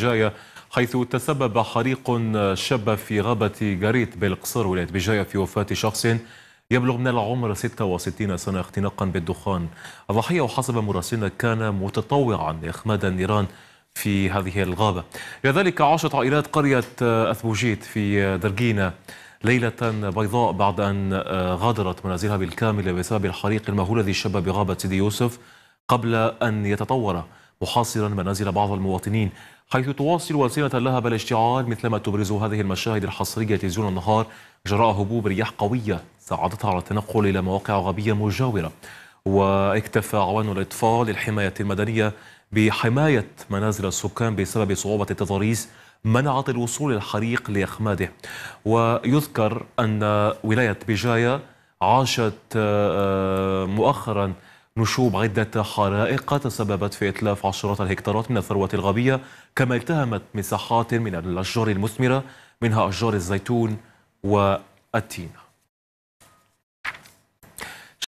بجاية حيث تسبب حريق شب في غابة جاريت بالقصر ولاية بجاية في وفاة شخص يبلغ من العمر 66 سنة اختناقا بالدخان الضحية وحسب مراسلنا كان متطوعا لإخماد النيران في هذه الغابة كذلك عاشت عائلات قرية أثبوجيت في درجينة ليلة بيضاء بعد أن آه، غادرت منازلها بالكامل بسبب الحريق المهول الذي شب بغابة سيدي يوسف قبل أن يتطور محاصرا منازل بعض المواطنين حيث تواصل وسيلة لها بالاشتعال مثلما تبرز هذه المشاهد الحصرية تلفزيون النهار جراء هبوب رياح قوية ساعدتها على التنقل إلى مواقع غابية مجاورة واكتفى عوان الإطفاء للحماية المدنية بحماية منازل السكان بسبب صعوبة التضاريس منعت الوصول الحريق لأخماده ويذكر أن ولاية بجاية عاشت آه، مؤخراً نشوب عدة حرائق تسببت في إتلاف عشرات الهكتارات من الثروة الغابية كما التهمت مساحات من الأشجار المثمرة منها أشجار الزيتون والتين